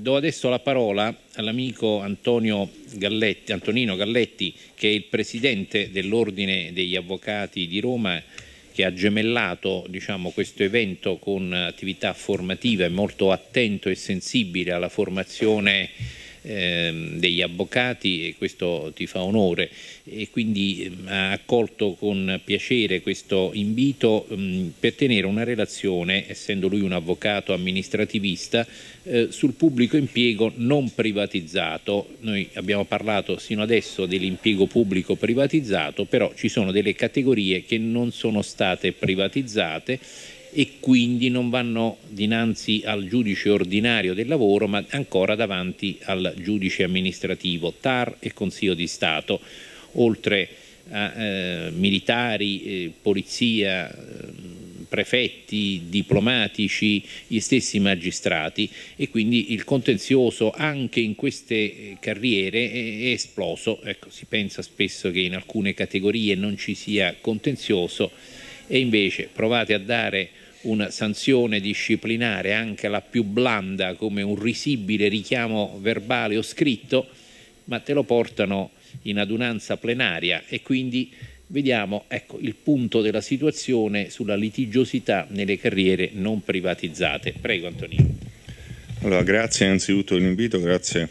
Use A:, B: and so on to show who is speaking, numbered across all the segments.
A: Do adesso la parola all'amico
B: Galletti, Antonino Galletti, che è il presidente dell'Ordine degli Avvocati di Roma che ha gemellato diciamo, questo evento con attività formative molto attento e sensibile alla formazione Ehm, degli avvocati e questo ti fa onore e quindi ehm, ha accolto con piacere questo invito ehm, per tenere una relazione, essendo lui un avvocato amministrativista, eh, sul pubblico impiego non privatizzato. Noi abbiamo parlato sino adesso dell'impiego pubblico privatizzato, però ci sono delle categorie che non sono state privatizzate e quindi non vanno dinanzi al giudice ordinario del lavoro ma ancora davanti al giudice amministrativo TAR e Consiglio di Stato, oltre a eh, militari, eh, polizia, ehm, prefetti, diplomatici, gli stessi magistrati e quindi il contenzioso anche in queste eh, carriere è esploso, ecco, si pensa spesso che in alcune categorie non ci sia contenzioso e invece provate a dare una sanzione disciplinare, anche la più blanda, come un risibile richiamo verbale o scritto, ma te lo portano in adunanza plenaria e quindi vediamo ecco, il punto della situazione sulla litigiosità nelle carriere non privatizzate. Prego Antonino.
A: Allora, grazie innanzitutto dell'invito, grazie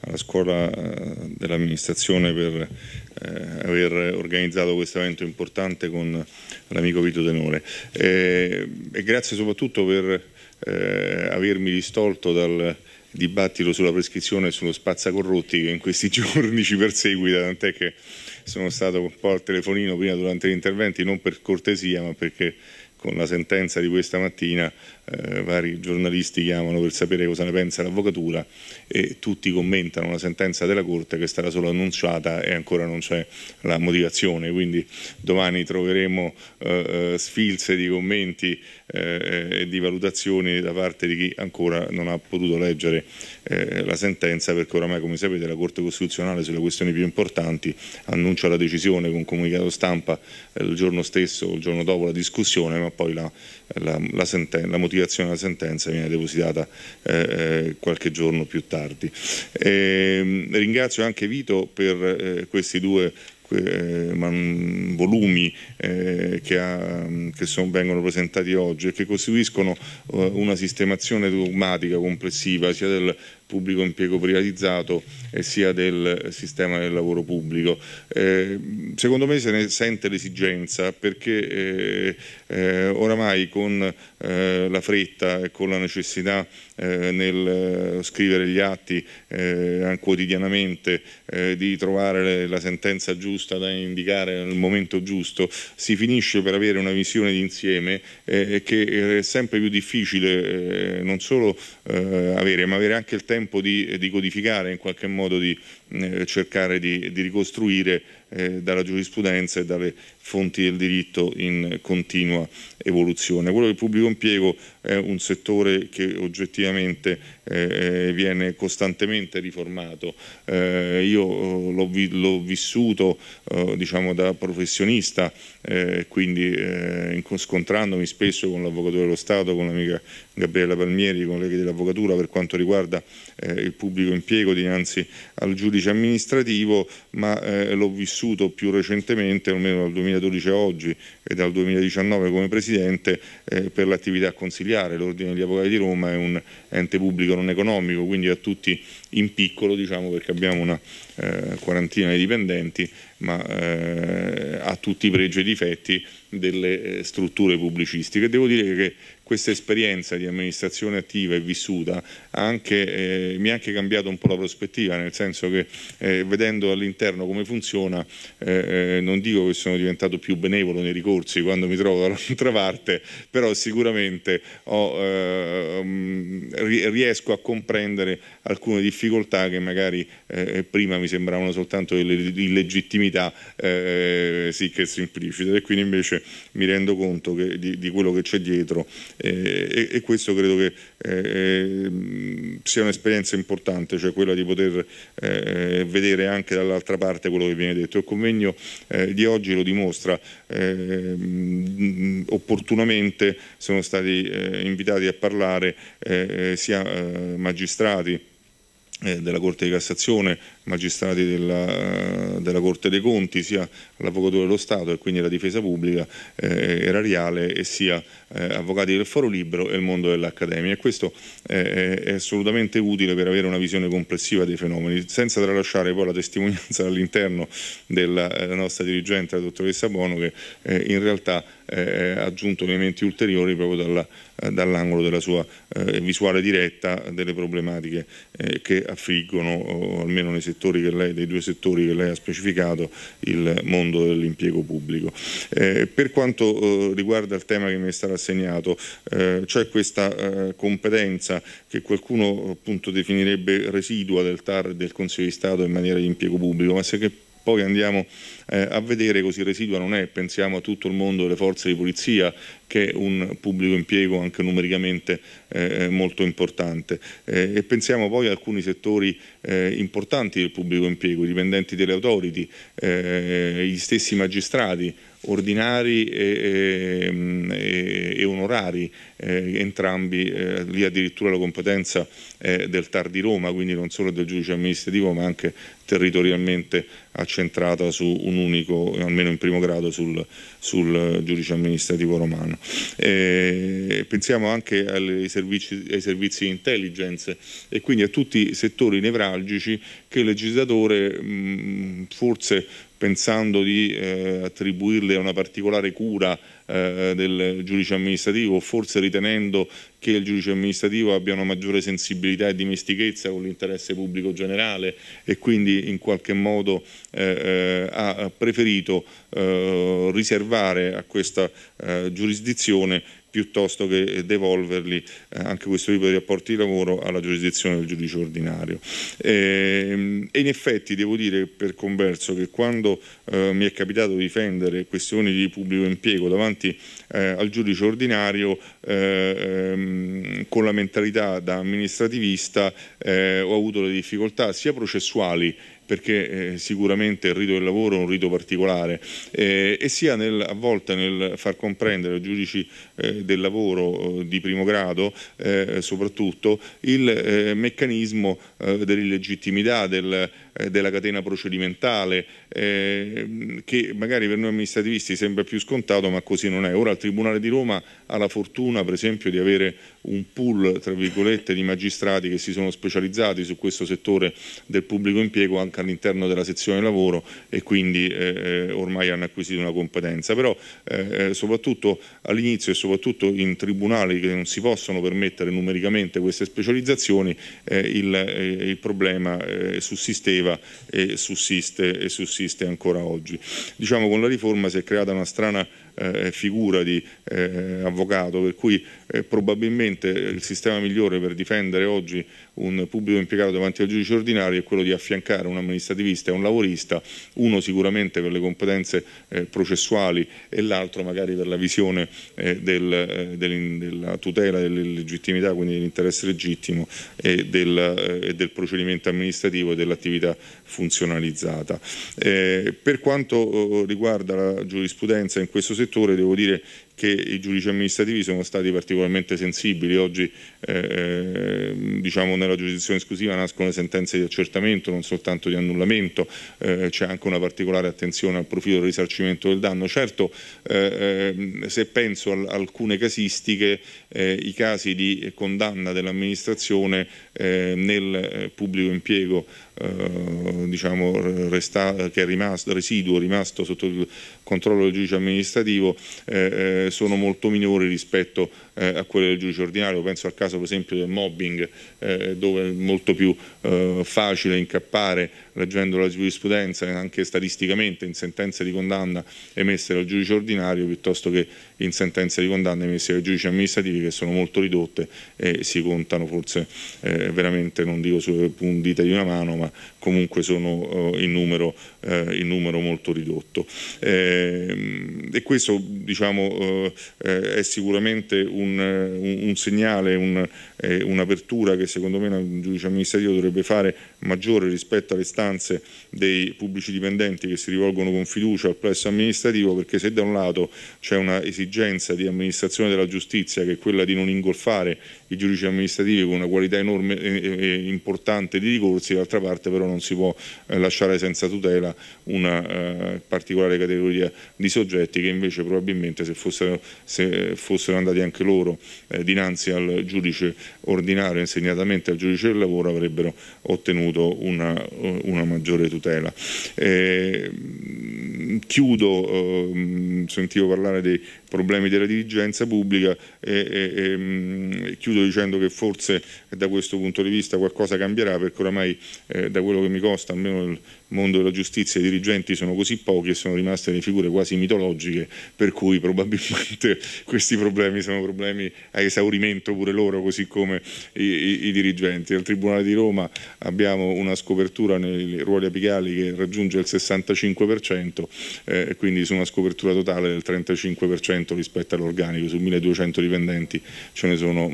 A: alla scuola eh, dell'amministrazione per eh, aver organizzato questo evento importante con l'amico Vito Tenore eh, e grazie soprattutto per eh, avermi distolto dal dibattito sulla prescrizione e sullo spazzacorrotti che in questi giorni ci perseguita, tant'è che sono stato un po' al telefonino prima durante gli interventi, non per cortesia ma perché con la sentenza di questa mattina eh, vari giornalisti chiamano per sapere cosa ne pensa l'avvocatura e tutti commentano la sentenza della Corte che è stata solo annunciata e ancora non c'è la motivazione, quindi domani troveremo eh, eh sfilze di commenti eh, e di valutazioni da parte di chi ancora non ha potuto leggere eh, la sentenza perché oramai come sapete la Corte Costituzionale sulle questioni più importanti annuncia la decisione con comunicato stampa eh, il giorno stesso o il giorno dopo la discussione poi la, la, la, senten- la motivazione della sentenza viene depositata eh, eh qualche giorno più tardi. E, ehm, ringrazio anche Vito per eh, questi due eh, volumi eh, che, ha, che son, vengono presentati oggi e che costituiscono una sistemazione dogmatica complessiva sia del pubblico impiego privatizzato e sia del sistema del lavoro pubblico. Eh, secondo me se ne sente l'esigenza perché eh, eh oramai con eh, la fretta e con la necessità eh, nel scrivere gli atti quotidianamente di trovare la sentenza giusta da indicare nel momento giusto, si finisce per avere una visione d'insieme che è sempre più difficile non solo avere ma avere anche il tempo tempo di, di codificare, in qualche modo di eh, cercare di, di ricostruire eh, dalla giurisprudenza e dalle fonti del diritto in continua evoluzione. Quello del pubblico impiego è un settore che oggettivamente eh, eh viene costantemente riformato. Eh, io eh, l'ho, vi, vissuto eh, diciamo da professionista, eh, quindi scontrandomi spesso con l'avvocato dello Stato, con l'amica Gabriella Palmieri, colleghi dell'avvocatura per quanto riguarda il pubblico impiego dinanzi al giudice amministrativo, ma l'ho vissuto vissuto più recentemente, almeno dal 2012 a oggi e dal 2019 come Presidente, eh, per l'attività consigliare. L'Ordine degli Avvocati di Roma è un ente pubblico non economico, quindi a tutti in piccolo, diciamo, perché abbiamo una eh, quarantina di dipendenti ma eh, ha tutti i pregi e i difetti delle eh, strutture pubblicistiche. Devo dire che questa esperienza di amministrazione attiva e vissuta anche, eh, mi ha anche cambiato un po' la prospettiva, nel senso che eh, vedendo all'interno come funziona, eh, eh non dico che sono diventato più benevolo nei ricorsi quando mi trovo dall'altra parte, però sicuramente ho, eh, mm, riesco a comprendere alcune difficoltà che magari prima mi sembravano soltanto illegittimità un'unità eh, sic implicita e quindi invece mi rendo conto che, di, di, quello che c'è dietro eh, e, e, questo credo che eh, sia un'esperienza importante, cioè quella di poter eh, vedere anche dall'altra parte quello che viene detto. Il convegno eh, di oggi lo dimostra, ehm, opportunamente sono stati eh, invitati a parlare sia magistrati della Corte di Cassazione, magistrati della, della, Corte dei Conti, sia all'Avvocatura dello Stato e quindi la Difesa Pubblica eh, erariale e sia eh, avvocati del Foro Libero e il mondo dell'Accademia. E questo eh, è assolutamente utile per avere una visione complessiva dei fenomeni, senza tralasciare poi la testimonianza all'interno della eh, nostra dirigente, la dottoressa Bono, che eh, in realtà eh, ha aggiunto elementi ulteriori proprio dall'angolo della sua visuale diretta delle problematiche che affliggono, almeno nei settori lei, dei due settori che lei ha specificato, il mondo dell'impiego pubblico. Eh, per quanto eh, riguarda il tema che mi è stato assegnato, eh, cioè questa eh, competenza che qualcuno appunto definirebbe residua del TAR e del Consiglio di Stato in maniera di impiego pubblico, ma se che poi andiamo eh, a vedere così residua non è, pensiamo a tutto il mondo delle forze di polizia che è un pubblico impiego anche numericamente eh, molto importante eh, e pensiamo poi a alcuni settori eh, importanti del pubblico impiego, i dipendenti delle autority, eh, gli stessi magistrati, ordinari e, mm, e, e onorari, eh, entrambi, eh, lì addirittura la competenza eh, del TAR di Roma, quindi non solo del giudice amministrativo ma anche territorialmente accentrata su un unico, almeno in primo grado, sul, sul giudice amministrativo romano. E pensiamo anche ai servizi, ai servizi intelligence e quindi a tutti i settori nevralgici che il legislatore mh, forse pensando di eh, attribuirle una particolare cura eh, del giudice amministrativo, forse ritenendo che il giudice amministrativo abbia una maggiore sensibilità e dimestichezza con l'interesse pubblico generale e quindi in qualche modo eh, eh ha preferito eh, riservare a questa giurisdizione piuttosto che devolverli eh, anche questo tipo di rapporti di lavoro alla giurisdizione del giudice ordinario. E, ehm, e in effetti devo dire per converso che quando eh, mi è capitato di difendere questioni di pubblico impiego davanti eh, al giudice ordinario eh, ehm, con la mentalità da amministrativista eh, ho avuto le difficoltà sia processuali perché eh, sicuramente il rito del lavoro è un rito particolare eh, e sia nel, a volte nel far comprendere ai giudici eh, del lavoro eh, di primo grado eh, soprattutto il eh, meccanismo dell'illegittimità del eh, della catena procedimentale, eh, che magari per noi amministrativisti sembra più scontato, ma così non è. Ora il Tribunale di Roma ha la fortuna, per esempio, di avere un pool, tra virgolette, di magistrati che si sono specializzati su questo settore del pubblico impiego anche all'interno della sezione lavoro e quindi eh, eh ormai hanno acquisito una competenza. Però eh, eh, soprattutto all'inizio e soprattutto in tribunali che non si possono permettere numericamente queste specializzazioni, il, il, problema sussisteva esisteva e sussiste, e sussiste ancora oggi. Diciamo con la riforma si è creata una strana eh, figura di eh, avvocato, per cui eh, probabilmente il sistema migliore per difendere oggi un pubblico impiegato davanti al giudice ordinario è quello di affiancare un amministrativista e un lavorista, uno sicuramente per le competenze eh, processuali e l'altro magari per la visione eh, del, eh, del, della tutela dell'illegittimità, quindi dell'interesse legittimo e del, e del, procedimento amministrativo e dell'attività funzionalizzata. per quanto oh, riguarda la giurisprudenza in questo settore, settore, devo dire, che i giudici amministrativi sono stati particolarmente sensibili. Oggi eh, eh diciamo, nella giurisdizione esclusiva nascono sentenze di accertamento, non soltanto di annullamento, eh, c'è anche una particolare attenzione al profilo del risarcimento del danno. Certo, eh, ehm, se penso a alcune casistiche, eh, i casi di condanna dell'amministrazione eh, nel pubblico impiego diciamo, resta, che è rimasto, residuo rimasto sotto il controllo del giudice amministrativo sono molto minori rispetto eh, a quelle del giudice ordinario, penso al caso per esempio del mobbing eh, dove è molto più eh, facile incappare leggendo la giurisprudenza anche statisticamente in sentenze di condanna emesse dal giudice ordinario piuttosto che in sentenze di condanna emesse dai giudici amministrativi che sono molto ridotte e si contano forse veramente non dico sulle dita di una mano ma comunque sono eh, in numero, eh, in numero molto ridotto. Ehm, e questo diciamo, eh, è sicuramente un, un, un segnale, un, un'apertura che secondo me il giudice amministrativo dovrebbe fare maggiore rispetto alle stanze dei pubblici dipendenti che si rivolgono con fiducia al plesso amministrativo perché se da un lato c'è una esigenza di amministrazione della giustizia che è quella di non ingolfare i giudici amministrativi con una qualità enorme e importante di ricorsi, dall'altra parte però non si può eh, lasciare senza tutela una eh, particolare categoria di soggetti che invece probabilmente se fossero, se fossero andati anche loro eh, dinanzi al giudice ordinario, insegnatamente al giudice del lavoro, avrebbero ottenuto una, una maggiore tutela. Eh, chiudo, eh, sentivo parlare dei problemi della dirigenza pubblica e, e, e, chiudo dicendo che forse da questo punto di vista qualcosa cambierà perché oramai eh, da quello che mi costa almeno nel mondo della giustizia i dirigenti sono così pochi e sono rimaste le figure quasi mitologiche per cui probabilmente questi problemi sono problemi a esaurimento pure loro così come i, i, i dirigenti. Al Tribunale di Roma abbiamo una scopertura nei ruoli apicali che raggiunge il 65% eh, quindi su una scopertura totale del 35% 10% rispetto all'organico, su 1200 dipendenti ce ne sono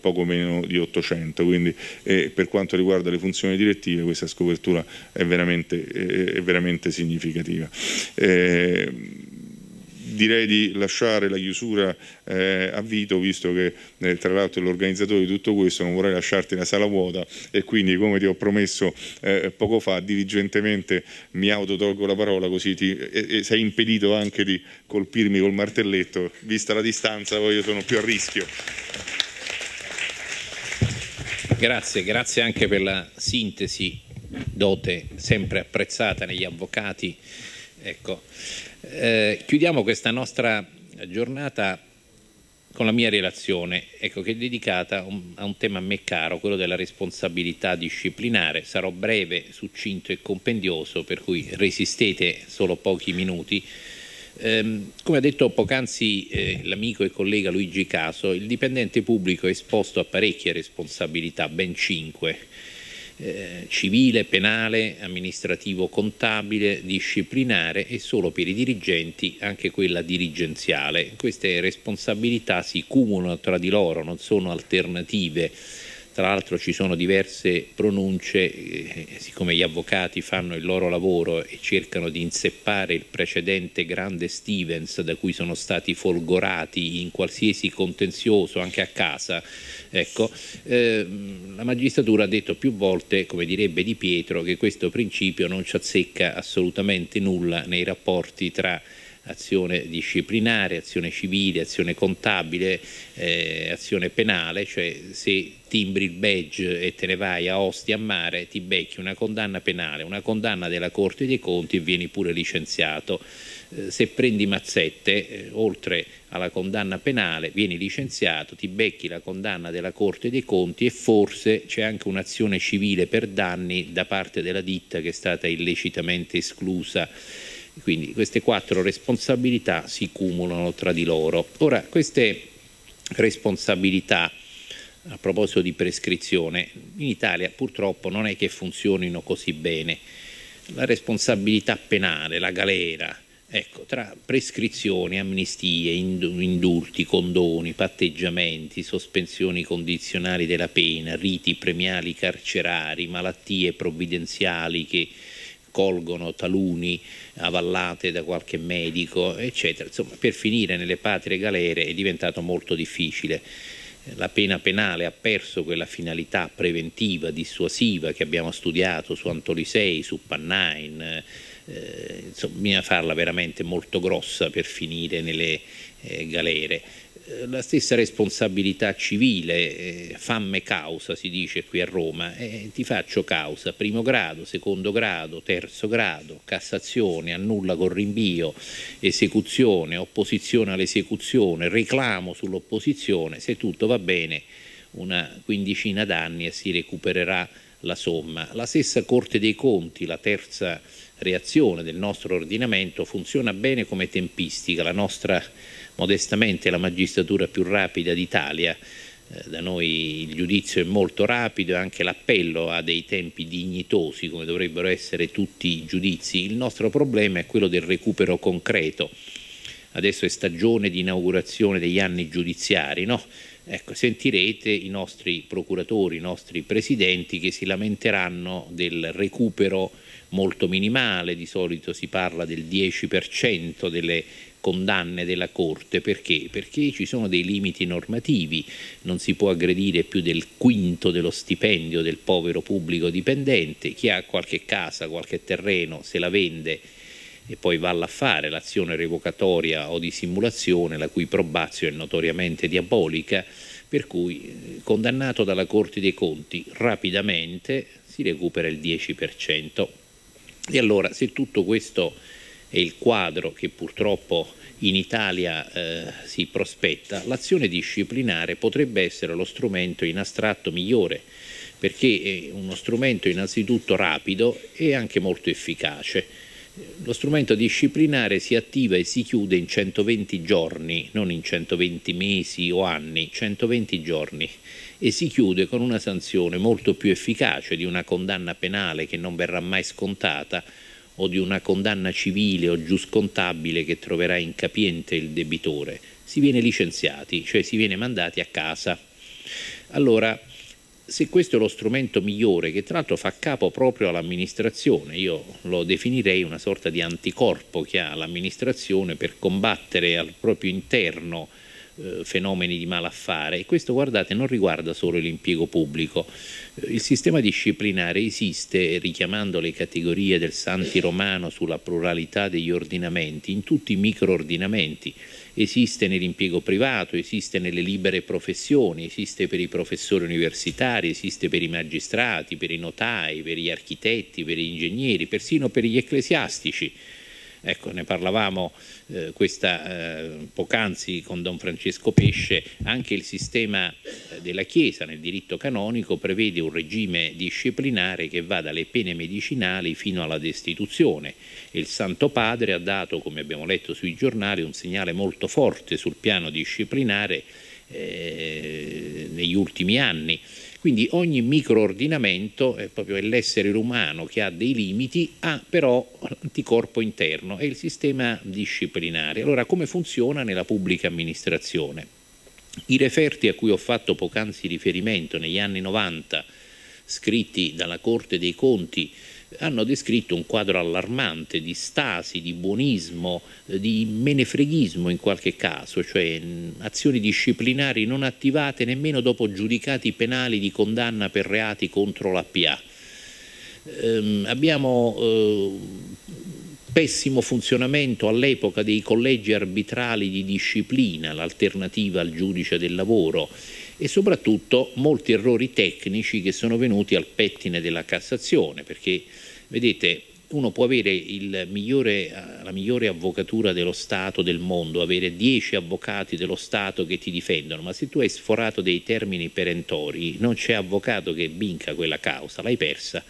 A: poco meno di 800, quindi eh, per quanto riguarda le funzioni direttive questa scopertura è veramente, è veramente significativa. Eh, direi di lasciare la chiusura eh, a Vito, visto che eh, tra l'altro è l'organizzatore di tutto questo, non vorrei lasciarti una sala vuota e quindi come ti ho promesso eh, poco fa, diligentemente mi autotolgo la parola così ti, e, sei impedito anche di colpirmi col martelletto, vista la distanza poi io sono più a rischio. Grazie, grazie anche per la sintesi,
B: dote sempre apprezzata negli avvocati Ecco, eh, chiudiamo questa nostra giornata con la mia relazione, ecco, che è dedicata un, a un tema a me caro, quello della responsabilità disciplinare. Sarò breve, succinto e compendioso, per cui resistete solo pochi minuti. Ehm, come ha detto poc'anzi eh, l'amico e collega Luigi Caso, il dipendente pubblico è esposto a parecchie responsabilità, ben cinque eh, civile, penale, amministrativo, contabile, disciplinare e solo per i dirigenti anche quella dirigenziale. Queste responsabilità si cumulano tra di loro, non sono alternative tra l'altro ci sono diverse pronunce, eh, siccome gli avvocati fanno il loro lavoro e cercano di inseppare il precedente grande Stevens da cui sono stati folgorati in qualsiasi contenzioso, anche a casa, ecco, eh, la magistratura ha detto più volte, come direbbe Di Pietro, che questo principio non ci azzecca assolutamente nulla nei rapporti tra azione disciplinare, azione civile, azione contabile, eh, azione penale, cioè se timbri il badge e te ne vai a Ostia a mare ti becchi una condanna penale, una condanna della Corte dei Conti e vieni pure licenziato. Eh, se prendi mazzette, eh, oltre alla condanna penale, vieni licenziato, ti becchi la condanna della Corte dei Conti e forse c'è anche un'azione civile per danni da parte della ditta che è stata illecitamente esclusa quindi queste quattro responsabilità si cumulano tra di loro. Ora, queste responsabilità a proposito di prescrizione, in Italia purtroppo non è che funzionino così bene. La responsabilità penale, la galera, ecco, tra prescrizioni, amnistie, indulti, condoni, patteggiamenti, sospensioni condizionali della pena, riti premiali carcerari, malattie provvidenziali che colgono taluni avallate da qualche medico, eccetera. Insomma, per finire nelle patrie galere è diventato molto difficile. La pena penale ha perso quella finalità preventiva, dissuasiva che abbiamo studiato su Antolisei, su Pannain, eh, insomma, bisogna farla veramente molto grossa per finire nelle eh, galere. Eh, la stessa responsabilità civile, eh, famme causa si dice qui a Roma, eh, ti faccio causa, primo grado, secondo grado, terzo grado, Cassazione, annulla con rinvio, esecuzione, opposizione all'esecuzione, reclamo sull'opposizione, se tutto va bene una quindicina d'anni e si recupererà la somma. La stessa Corte dei Conti, la terza reazione del nostro ordinamento, funziona bene come tempistica, la nostra modestamente la magistratura più rapida d'Italia, eh, da noi il giudizio è molto rapido e anche l'appello ha dei tempi dignitosi come dovrebbero essere tutti i giudizi. Il nostro problema è quello del recupero concreto. Adesso è stagione di inaugurazione degli anni giudiziari, no? Ecco, sentirete i nostri procuratori, i nostri presidenti che si lamenteranno del recupero molto minimale, di solito si parla del 10% delle condanne della Corte. Perché? Perché ci sono dei limiti normativi, non si può aggredire più del quinto dello stipendio del povero pubblico dipendente, chi ha qualche casa, qualche terreno, se la vende e poi va all'affare, l'azione revocatoria o di simulazione, la cui probazio è notoriamente diabolica, per cui eh, condannato dalla Corte dei Conti rapidamente si recupera il 10%. E allora se tutto questo è il quadro che purtroppo in Italia eh, si prospetta, l'azione disciplinare potrebbe essere lo strumento in astratto migliore perché è uno strumento innanzitutto rapido e anche molto efficace. Lo strumento disciplinare si attiva e si chiude in 120 giorni, non in 120 mesi o anni, 120 giorni e si chiude con una sanzione molto più efficace di una condanna penale che non verrà mai scontata o di una condanna civile o giuscontabile che troverà incapiente il debitore, si viene licenziati, cioè si viene mandati a casa. Allora, se questo è lo strumento migliore, che tra l'altro fa capo proprio all'amministrazione, io lo definirei una sorta di anticorpo che ha l'amministrazione per combattere al proprio interno eh, fenomeni di malaffare e questo guardate non riguarda solo l'impiego pubblico. Eh, il sistema disciplinare esiste, richiamando le categorie del Santi Romano sulla pluralità degli ordinamenti, in tutti i microordinamenti esiste nell'impiego privato, esiste nelle libere professioni, esiste per i professori universitari, esiste per i magistrati, per i notai, per gli architetti, per gli ingegneri, persino per gli ecclesiastici. Ecco, ne parlavamo eh, questa, eh, poc'anzi con Don Francesco Pesce, anche il sistema eh, della Chiesa nel diritto canonico prevede un regime disciplinare che va dalle pene medicinali fino alla destituzione. Il Santo Padre ha dato, come abbiamo letto sui giornali, un segnale molto forte sul piano disciplinare eh, negli ultimi anni quindi ogni microordinamento, è proprio l'essere umano che ha dei limiti, ha però l'anticorpo interno, è il sistema disciplinare. Allora come funziona nella pubblica amministrazione? I referti a cui ho fatto poc'anzi riferimento negli anni 90, scritti dalla Corte dei Conti hanno descritto un quadro allarmante di stasi, di buonismo, eh, di menefreghismo in qualche caso, cioè mm, azioni disciplinari non attivate nemmeno dopo giudicati penali di condanna per reati contro la PA. Ehm, abbiamo eh, pessimo funzionamento all'epoca dei collegi arbitrali di disciplina, l'alternativa al giudice del lavoro, e soprattutto molti errori tecnici che sono venuti al pettine della Cassazione, perché vedete uno può avere migliore, la migliore avvocatura dello Stato del mondo, avere dieci avvocati dello Stato che ti difendono, ma se tu hai sforato dei termini perentori, non c'è avvocato che vinca quella causa, l'hai persa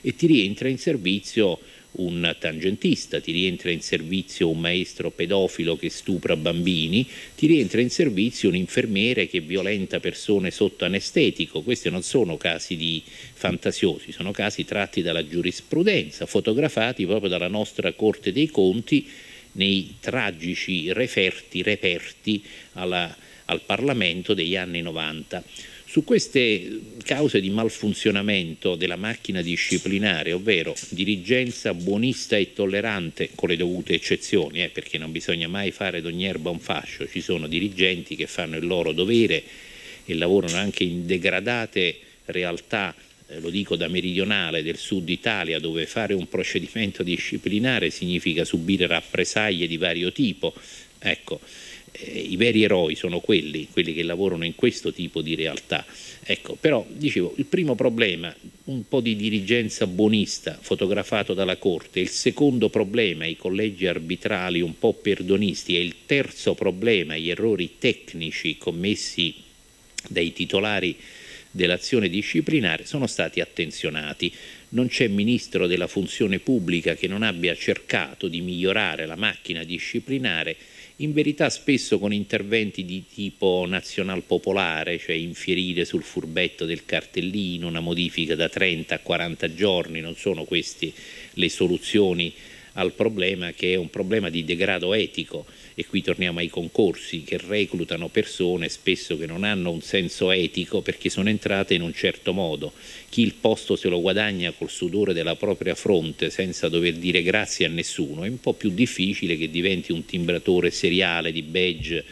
B: e ti rientra in servizio un tangentista, ti rientra in servizio un maestro pedofilo che stupra bambini, ti rientra in servizio un infermiere che violenta persone sotto anestetico. Questi non sono casi di fantasiosi, sono casi tratti dalla giurisprudenza, fotografati proprio dalla nostra Corte dei Conti nei tragici referti reperti alla, al Parlamento degli anni 90. Su queste cause di malfunzionamento della macchina disciplinare, ovvero dirigenza buonista e tollerante, con le dovute eccezioni, eh, perché non bisogna mai fare d'ogni erba un fascio, ci sono dirigenti che fanno il loro dovere e lavorano anche in degradate realtà eh, lo dico da meridionale del sud Italia dove fare un procedimento disciplinare significa subire rappresaglie di vario tipo. Ecco, eh, i veri eroi sono quelli, quelli che lavorano in questo tipo di realtà. Ecco, però dicevo, il primo problema, un po' di dirigenza buonista fotografato dalla Corte, il secondo problema, i collegi arbitrali un po' perdonisti e il terzo problema, gli errori tecnici commessi dai titolari dell'azione disciplinare sono stati attenzionati. Non c'è ministro della funzione pubblica che non abbia cercato di migliorare la macchina disciplinare in verità spesso con interventi di tipo nazional popolare, cioè infierire sul furbetto del cartellino, una modifica da 30 a 40 giorni, non sono queste le soluzioni al problema che è un problema di degrado etico e qui torniamo ai concorsi che reclutano persone spesso che non hanno un senso etico perché sono entrate in un certo modo. Chi il posto se lo guadagna col sudore della propria fronte senza dover dire grazie a nessuno è un po' più difficile che diventi un timbratore seriale di badge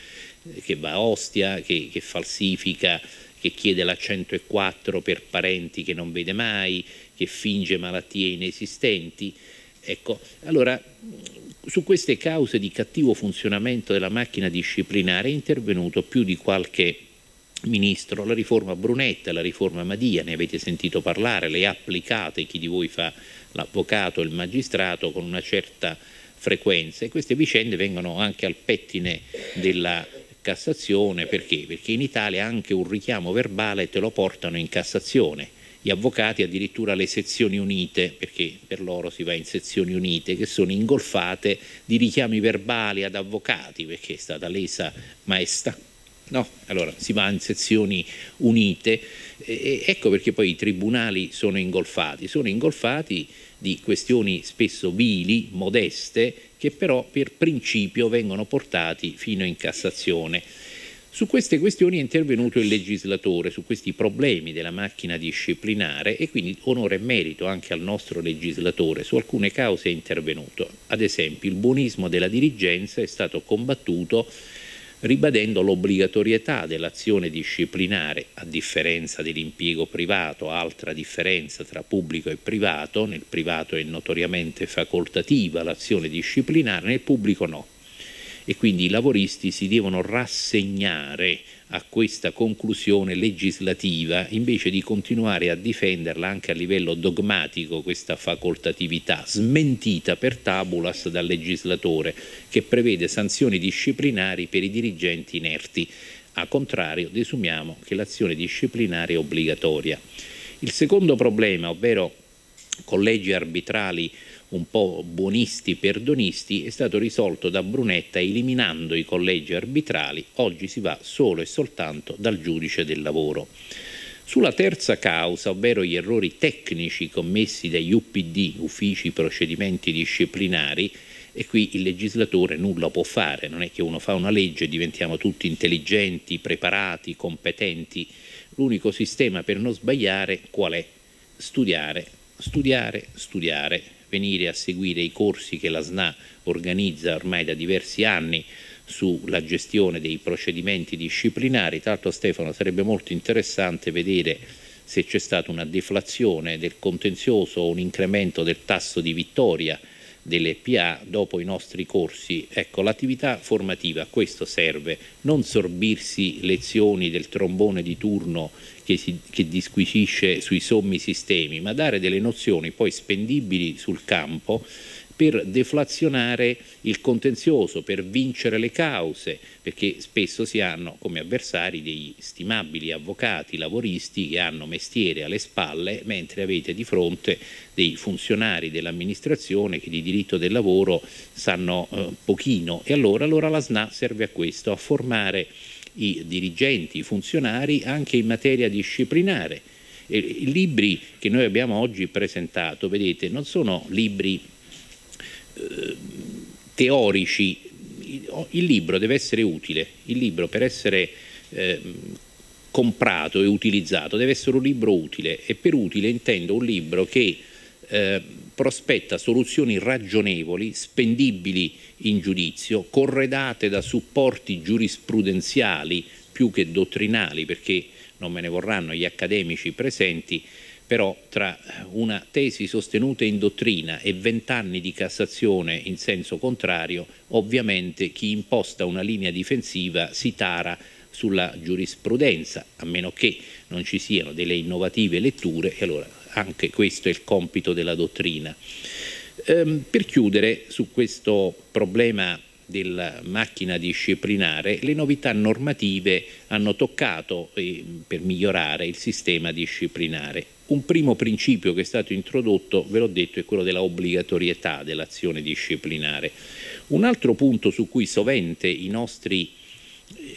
B: eh, che va a Ostia, che, che falsifica che chiede la 104 per parenti che non vede mai, che finge malattie inesistenti. Ecco, allora su queste cause di cattivo funzionamento della macchina disciplinare è intervenuto più di qualche Ministro, la riforma Brunetta, la riforma Madia, ne avete sentito parlare, le applicate, chi di voi fa l'avvocato, il magistrato, con una certa frequenza e queste vicende vengono anche al pettine della Cassazione, perché? Perché in Italia anche un richiamo verbale te lo portano in Cassazione, gli avvocati addirittura le sezioni unite, perché per loro si va in sezioni unite, che sono ingolfate di richiami verbali ad avvocati, perché è stata lesa maestà. No, allora si va in sezioni unite, e ecco perché poi i tribunali sono ingolfati, sono ingolfati di questioni spesso vili, modeste, che però per principio vengono portati fino in Cassazione. Su queste questioni è intervenuto il legislatore, su questi problemi della macchina disciplinare e quindi onore e merito anche al nostro legislatore, su alcune cause è intervenuto. Ad esempio il buonismo della dirigenza è stato combattuto ribadendo l'obbligatorietà dell'azione disciplinare, a differenza dell'impiego privato, altra differenza tra pubblico e privato, nel privato è notoriamente facoltativa l'azione disciplinare, nel pubblico no e quindi i lavoristi si devono rassegnare a questa conclusione legislativa invece di continuare a difenderla anche a livello dogmatico questa facoltatività smentita per tabulas dal legislatore che prevede sanzioni disciplinari per i dirigenti inerti. A contrario, desumiamo che l'azione disciplinare è obbligatoria. Il secondo problema, ovvero collegi arbitrali un po' buonisti perdonisti è stato risolto da Brunetta eliminando i collegi arbitrali, oggi si va solo e soltanto dal giudice del lavoro. Sulla terza causa, ovvero gli errori tecnici commessi dagli UPD, uffici procedimenti disciplinari, e qui il legislatore nulla può fare, non è che uno fa una legge e diventiamo tutti intelligenti, preparati, competenti. L'unico sistema per non sbagliare qual è? Studiare, studiare, studiare venire a seguire i corsi che la SNA organizza ormai da diversi anni sulla gestione dei procedimenti disciplinari. Tra l'altro Stefano sarebbe molto interessante vedere se c'è stata una deflazione del contenzioso o un incremento del tasso di vittoria delle PA dopo i nostri corsi. Ecco, l'attività formativa a questo serve, non sorbirsi lezioni del trombone di turno che, si, che disquisisce sui sommi sistemi, ma dare delle nozioni poi spendibili sul campo per deflazionare il contenzioso, per vincere le cause, perché spesso si hanno come avversari degli stimabili avvocati lavoristi che hanno mestiere alle spalle, mentre avete di fronte dei funzionari dell'amministrazione che di diritto del lavoro sanno eh, pochino e allora, allora la SNA serve a questo, a formare i dirigenti, i funzionari anche in materia disciplinare. I libri che noi abbiamo oggi presentato, vedete, non sono libri eh, teorici, il libro deve essere utile, il libro per essere eh, comprato e utilizzato deve essere un libro utile e per utile intendo un libro che eh, prospetta soluzioni ragionevoli, spendibili in giudizio, corredate da supporti giurisprudenziali più che dottrinali, perché non me ne vorranno gli accademici presenti, però tra una tesi sostenuta in dottrina e vent'anni di Cassazione in senso contrario, ovviamente chi imposta una linea difensiva si tara sulla giurisprudenza, a meno che non ci siano delle innovative letture e allora anche questo è il compito della dottrina. Ehm, per chiudere su questo problema della macchina disciplinare, le novità normative hanno toccato eh, per migliorare il sistema disciplinare. Un primo principio che è stato introdotto, ve l'ho detto, è quello della obbligatorietà dell'azione disciplinare. Un altro punto su cui sovente i nostri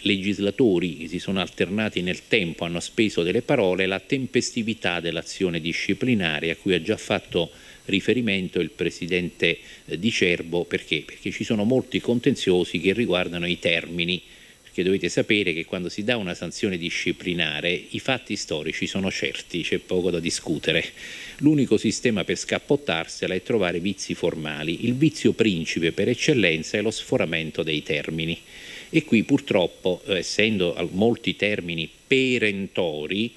B: legislatori che si sono alternati nel tempo hanno speso delle parole, la tempestività dell'azione disciplinare a cui ha già fatto riferimento il Presidente eh, di Cerbo, perché? Perché ci sono molti contenziosi che riguardano i termini, perché dovete sapere che quando si dà una sanzione disciplinare i fatti storici sono certi, c'è poco da discutere. L'unico sistema per scappottarsela è trovare vizi formali. Il vizio principe per eccellenza è lo sforamento dei termini. E qui purtroppo, eh, essendo molti termini perentori,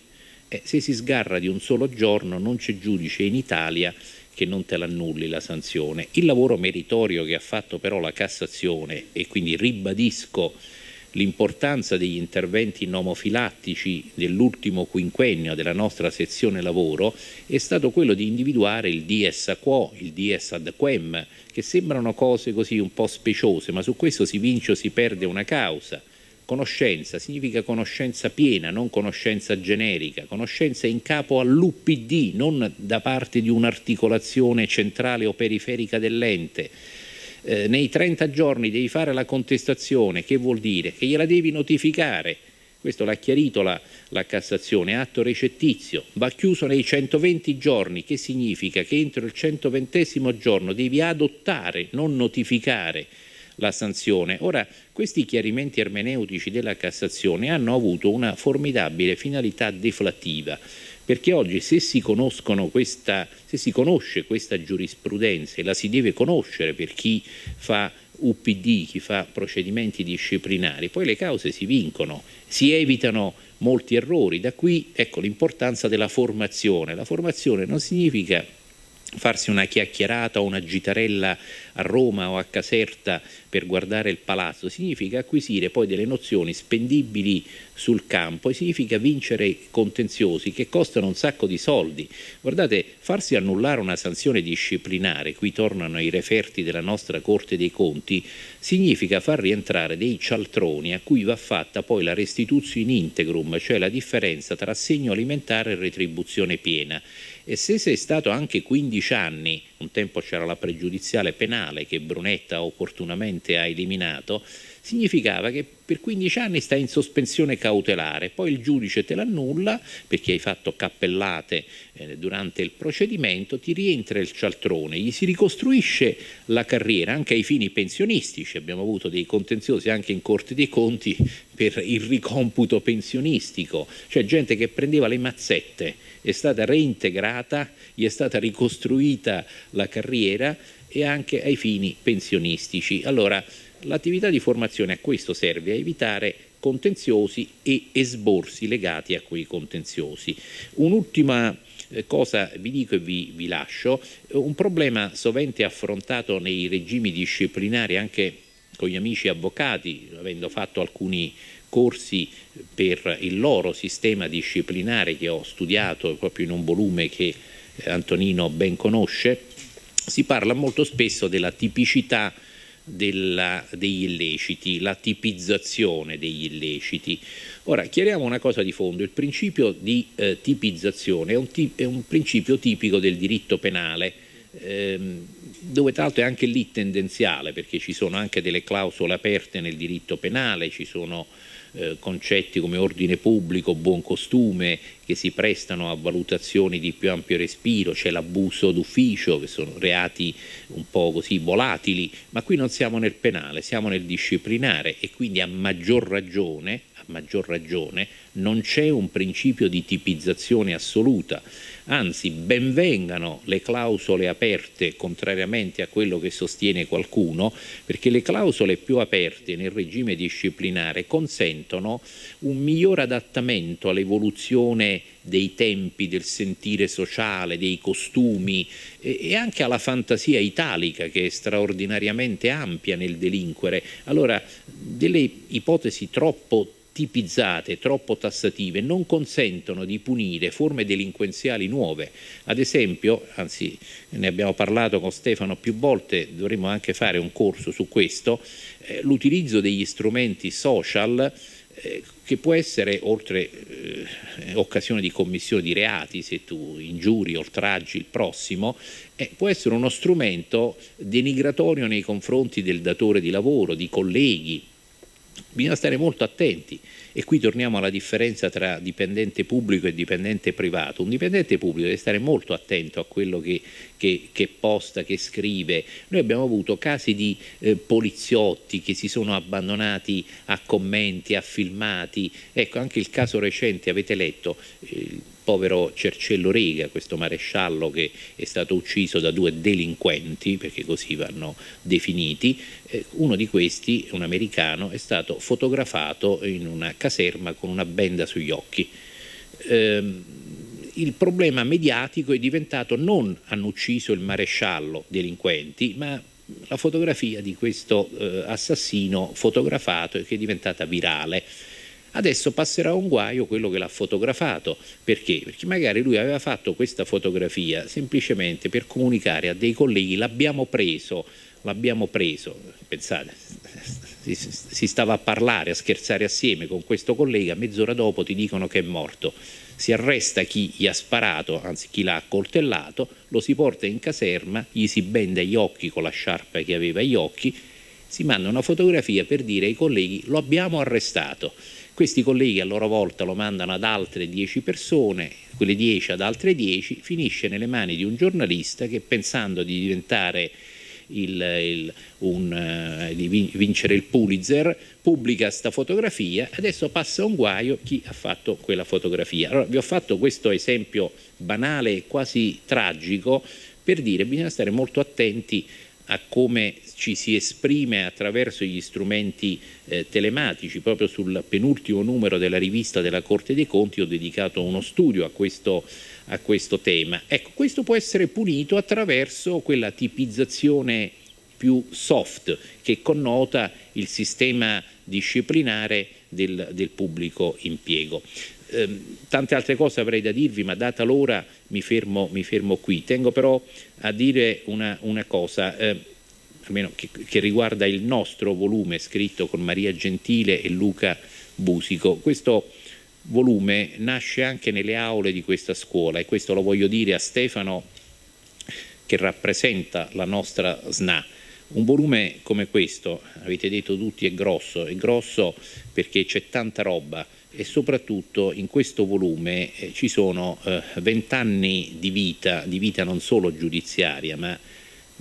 B: eh, se si sgarra di un solo giorno non c'è giudice in Italia che non te l'annulli la sanzione. Il lavoro meritorio che ha fatto però la Cassazione, e quindi ribadisco l'importanza degli interventi nomofilattici dell'ultimo quinquennio della nostra sezione lavoro è stato quello di individuare il DS quo, il dies ad quem, che sembrano cose così un po' speciose, ma su questo si vince o si perde una causa. Conoscenza significa conoscenza piena, non conoscenza generica, conoscenza in capo all'UPD, non da parte di un'articolazione centrale o periferica dell'ente eh, nei 30 giorni devi fare la contestazione, che vuol dire? Che gliela devi notificare, questo l'ha chiarito la, la Cassazione, atto recettizio, va chiuso nei 120 giorni, che significa che entro il 120 giorno devi adottare, non notificare la sanzione. Ora, questi chiarimenti ermeneutici della Cassazione hanno avuto una formidabile finalità deflattiva, perché oggi se si, questa, se si conosce questa giurisprudenza e la si deve conoscere per chi fa UPD, chi fa procedimenti disciplinari, poi le cause si vincono, si evitano molti errori, da qui ecco l'importanza della formazione, la formazione non significa farsi una chiacchierata o una gitarella a Roma o a Caserta per guardare il palazzo, significa acquisire poi delle nozioni spendibili sul campo e significa vincere contenziosi che costano un sacco di soldi. Guardate, farsi annullare una sanzione disciplinare, qui tornano i referti della nostra Corte dei Conti, significa far rientrare dei cialtroni a cui va fatta poi la restituzione in integrum, cioè la differenza tra assegno alimentare e retribuzione piena e se sei stato anche 15 anni, un tempo c'era la pregiudiziale penale che Brunetta opportunamente ha eliminato, significava che per 15 anni stai in sospensione cautelare, poi il giudice te l'annulla perché hai fatto cappellate eh, durante il procedimento, ti rientra il cialtrone, gli si ricostruisce la carriera anche ai fini pensionistici, abbiamo avuto dei contenziosi anche in Corte dei Conti per il ricomputo pensionistico, cioè gente che prendeva le mazzette, è stata reintegrata, gli è stata ricostruita la carriera e anche ai fini pensionistici. Allora, l'attività di formazione a questo serve, a evitare contenziosi e esborsi legati a quei contenziosi. Un'ultima eh, cosa vi dico e vi, vi lascio, un problema sovente affrontato nei regimi disciplinari anche con gli amici avvocati, avendo fatto alcuni corsi per il loro sistema disciplinare che ho studiato proprio in un volume che eh, Antonino ben conosce, si parla molto spesso della tipicità della, degli illeciti, la tipizzazione degli illeciti. Ora, chiariamo una cosa di fondo, il principio di eh, tipizzazione è un, tip, è un, principio tipico del diritto penale, ehm, dove tra l'altro è anche lì tendenziale, perché ci sono anche delle clausole aperte nel diritto penale, ci sono eh, concetti come ordine pubblico, buon costume, che si prestano a valutazioni di più ampio respiro, c'è l'abuso d'ufficio, che sono reati un po' così volatili, ma qui non siamo nel penale, siamo nel disciplinare e quindi a maggior ragione a maggior ragione, non c'è un principio di tipizzazione assoluta, anzi ben vengano le clausole aperte contrariamente a quello che sostiene qualcuno, perché le clausole più aperte nel regime disciplinare consentono un miglior adattamento all'evoluzione dei tempi, del sentire sociale, dei costumi e anche alla fantasia italica che è straordinariamente ampia nel delinquere. Allora, delle ipotesi troppo tipizzate, troppo tassative, non consentono di punire forme delinquenziali nuove. Ad esempio, anzi ne abbiamo parlato con Stefano più volte, dovremmo anche fare un corso su questo, eh, l'utilizzo degli strumenti social eh, che può essere, oltre eh, occasione di commissione di reati, se tu ingiuri, oltraggi il prossimo, eh, può essere uno strumento denigratorio nei confronti del datore di lavoro, di colleghi, bisogna stare molto attenti e qui torniamo alla differenza tra dipendente pubblico e dipendente privato. Un dipendente pubblico deve stare molto attento a quello che, che, che posta, che scrive. Noi abbiamo avuto casi di eh, poliziotti che si sono abbandonati a commenti, a filmati. Ecco, anche il caso recente, avete letto... Eh, povero Cercello Rega, questo maresciallo che è stato ucciso da due delinquenti, perché così vanno definiti, eh, uno di questi, un americano, è stato fotografato in una caserma con una benda sugli occhi. Ehm, il problema mediatico è diventato non hanno ucciso il maresciallo delinquenti, ma la fotografia di questo eh, assassino fotografato che è diventata virale. Adesso passerà un guaio quello che l'ha fotografato, perché? Perché magari lui aveva fatto questa fotografia semplicemente per comunicare a dei colleghi l'abbiamo preso, l'abbiamo preso, pensate, si, si stava a parlare, a scherzare assieme con questo collega, mezz'ora dopo ti dicono che è morto si arresta chi gli ha sparato, anzi chi l'ha accoltellato, lo si porta in caserma, gli si bende gli occhi con la sciarpa che aveva agli occhi, si manda una fotografia per dire ai colleghi lo abbiamo arrestato. Questi colleghi a loro volta lo mandano ad altre 10 persone, quelle 10 ad altre 10, finisce nelle mani di un giornalista che pensando di diventare il, il, un, uh, di vincere il Pulitzer, pubblica questa fotografia, adesso passa un guaio chi ha fatto quella fotografia. Allora vi ho fatto questo esempio banale quasi tragico per dire che bisogna stare molto attenti a come ci si esprime attraverso gli strumenti eh, telematici. Proprio sul penultimo numero della rivista della Corte dei Conti ho dedicato uno studio a questo, a questo tema. Ecco, questo può essere punito attraverso quella tipizzazione più soft che connota il sistema disciplinare del, del pubblico impiego. Ehm, tante altre cose avrei da dirvi, ma data l'ora mi, mi fermo, qui. Tengo però a dire una, una cosa, ehm, almeno che, che, riguarda il nostro volume scritto con Maria Gentile e Luca Busico. Questo volume nasce anche nelle aule di questa scuola e questo lo voglio dire a Stefano che rappresenta la nostra SNA un volume come questo, avete detto tutti, è grosso, è grosso perché c'è tanta roba e soprattutto in questo volume eh, ci sono eh, vent'anni di vita, di vita non solo giudiziaria ma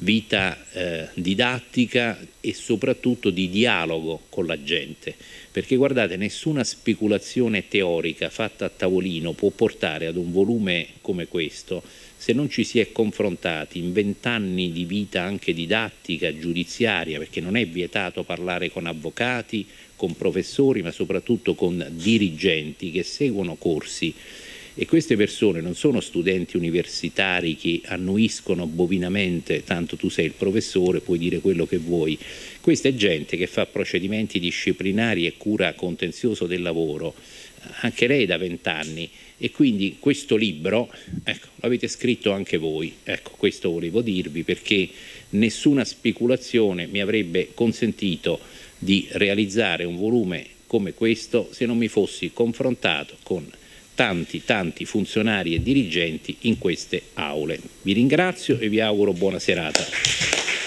B: vita eh, didattica e soprattutto di dialogo con la gente, perché guardate nessuna speculazione teorica fatta a tavolino può portare ad un volume come questo se non ci si è confrontati in vent'anni di vita anche didattica, giudiziaria, perché non è vietato parlare con avvocati, con professori, ma soprattutto con dirigenti che seguono corsi e queste persone non sono studenti universitari che annuiscono bovinamente, tanto tu sei il professore, puoi dire quello che vuoi. Questa è gente che fa procedimenti disciplinari e cura contenzioso del lavoro, anche lei da vent'anni e quindi questo libro ecco, l'avete scritto anche voi, ecco, questo volevo dirvi perché nessuna speculazione mi avrebbe consentito di realizzare un volume come questo se non mi fossi confrontato con tanti tanti funzionari e dirigenti in queste aule. Vi ringrazio e vi auguro buona serata.